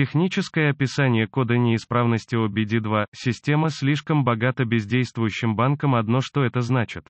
Техническое описание кода неисправности OBD2. Система слишком богата бездействующим банком одно что это значит.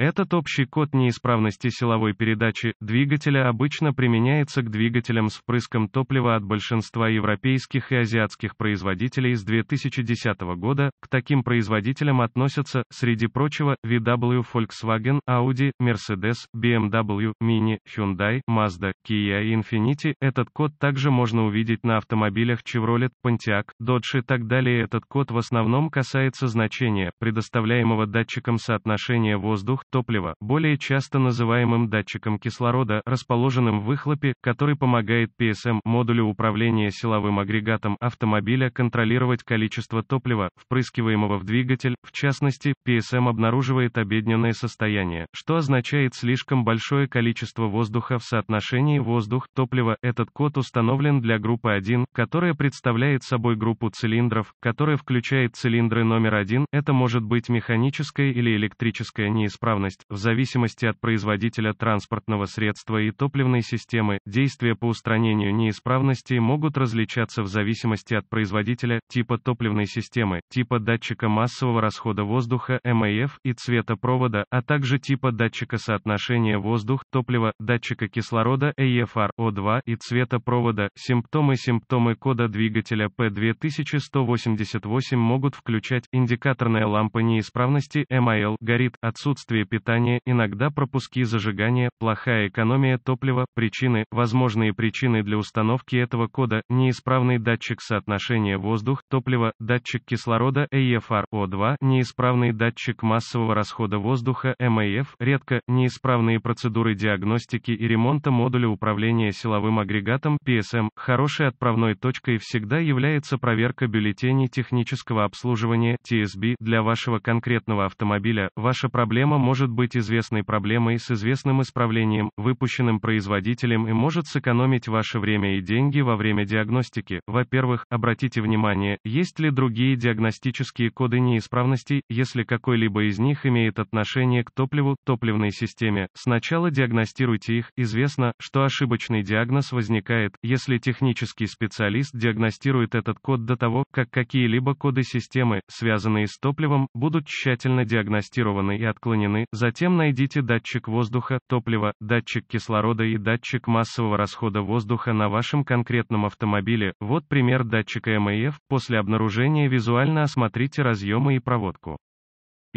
Этот общий код неисправности силовой передачи двигателя обычно применяется к двигателям с впрыском топлива от большинства европейских и азиатских производителей с 2010 года. К таким производителям относятся, среди прочего, VW, Volkswagen, Audi, Mercedes, BMW, Mini, Hyundai, Mazda, Kia и Infiniti. Этот код также можно увидеть на автомобилях Chevrolet, Pontiac, Dodge и так далее. Этот код в основном касается значения, предоставляемого датчиком соотношения воздух топлива, более часто называемым датчиком кислорода, расположенным в выхлопе, который помогает PSM модулю управления силовым агрегатом автомобиля контролировать количество топлива, впрыскиваемого в двигатель, в частности, PSM обнаруживает обедненное состояние, что означает слишком большое количество воздуха в соотношении воздух-топливо. Этот код установлен для группы 1, которая представляет собой группу цилиндров, которая включает цилиндры номер 1, это может быть механическая или электрическая неисправность, давность, в зависимости от производителя транспортного средства и топливной системы, действия по устранению неисправности могут различаться в зависимости от производителя, типа топливной системы, типа датчика массового расхода воздуха (МАФ) и цвета провода, а также типа датчика соотношения воздух-топлива, датчика кислорода (EFR) O2 и цвета провода. Симптомы Симптомы кода двигателя P2188 могут включать индикаторная лампа неисправности (MIL) горит, отсутствие питание, иногда пропуски зажигания, плохая экономия топлива, причины, возможные причины для установки этого кода, неисправный датчик соотношения воздух-топливо, датчик кислорода EFR, O2, неисправный датчик массового расхода воздуха, MAF, редко, неисправные процедуры диагностики и ремонта модуля управления силовым агрегатом, PSM, хорошей отправной точкой всегда является проверка бюллетеней технического обслуживания, TSB, для вашего конкретного автомобиля, ваша проблема может может быть известной проблемой с известным исправлением, выпущенным производителем и может сэкономить ваше время и деньги во время диагностики. Во-первых, обратите внимание, есть ли другие диагностические коды неисправностей, если какой-либо из них имеет отношение к топливу, топливной системе. Сначала диагностируйте их. Известно, что ошибочный диагноз возникает, если технический специалист диагностирует этот код до того, как какие-либо коды системы, связанные с топливом, будут тщательно диагностированы и отклонены, затем найдите датчик воздуха, топлива, датчик кислорода и датчик массового расхода воздуха на вашем конкретном автомобиле, вот пример датчика МАФ, после обнаружения визуально осмотрите разъемы и проводку.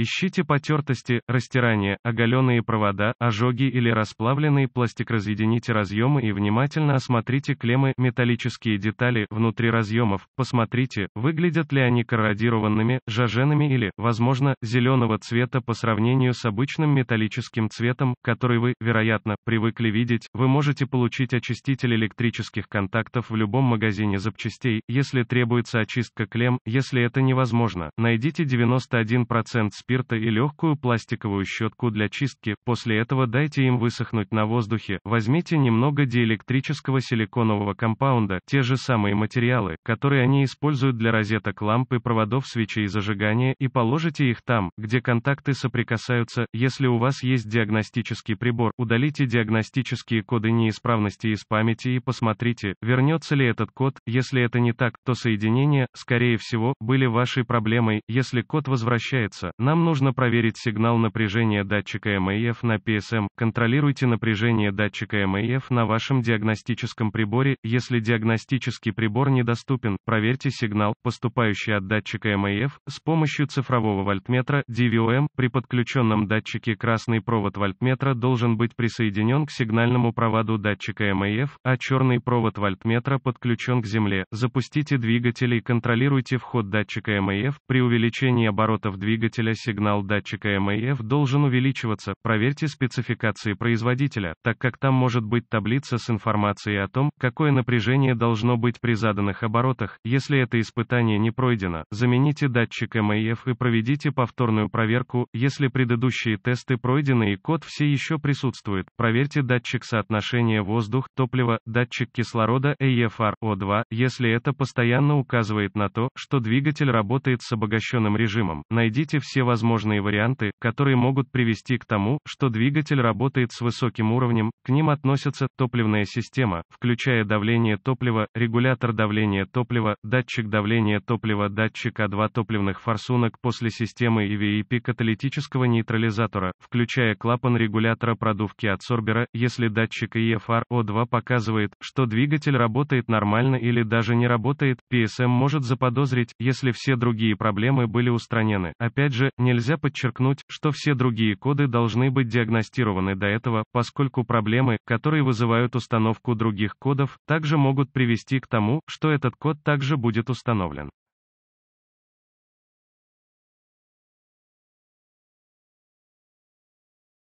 Ищите потертости, растирания, оголенные провода, ожоги или расплавленный пластик. Разъедините разъемы и внимательно осмотрите клеммы, металлические детали, внутри разъемов. Посмотрите, выглядят ли они корродированными, жаженными или, возможно, зеленого цвета по сравнению с обычным металлическим цветом, который вы, вероятно, привыкли видеть. Вы можете получить очиститель электрических контактов в любом магазине запчастей, если требуется очистка клемм, если это невозможно. Найдите 91% списка спирта и легкую пластиковую щетку для чистки, после этого дайте им высохнуть на воздухе, возьмите немного диэлектрического силиконового компаунда, те же самые материалы, которые они используют для розеток ламп и проводов свечей зажигания, и положите их там, где контакты соприкасаются, если у вас есть диагностический прибор, удалите диагностические коды неисправности из памяти и посмотрите, вернется ли этот код, если это не так, то соединения, скорее всего, были вашей проблемой, если код возвращается, надо нам нужно проверить сигнал напряжения датчика МАФ на PSM. Контролируйте напряжение датчика МАФ на вашем диагностическом приборе. Если диагностический прибор недоступен, проверьте сигнал, поступающий от датчика МАФ, с помощью цифрового вольтметра DVOM. При подключенном датчике красный провод вольтметра должен быть присоединен к сигнальному проводу датчика МАФ, а черный провод вольтметра подключен к земле. Запустите двигатель и контролируйте вход датчика МАФ. При увеличении оборотов двигателя сигнал датчика МАФ должен увеличиваться, проверьте спецификации производителя, так как там может быть таблица с информацией о том, какое напряжение должно быть при заданных оборотах, если это испытание не пройдено, замените датчик МАФ и проведите повторную проверку, если предыдущие тесты пройдены и код все еще присутствует, проверьте датчик соотношения воздух-топливо, датчик кислорода AFR, O2, если это постоянно указывает на то, что двигатель работает с обогащенным режимом, найдите все возможные варианты, которые могут привести к тому, что двигатель работает с высоким уровнем, к ним относятся топливная система, включая давление топлива, регулятор давления топлива, датчик давления топлива, датчик А2 топливных форсунок после системы EVEP каталитического нейтрализатора, включая клапан регулятора продувки адсорбера, если датчик EFR O2 показывает, что двигатель работает нормально или даже не работает, PSM может заподозрить, если все другие проблемы были устранены. Опять же, Нельзя подчеркнуть, что все другие коды должны быть диагностированы до этого, поскольку проблемы, которые вызывают установку других кодов, также могут привести к тому, что этот код также будет установлен.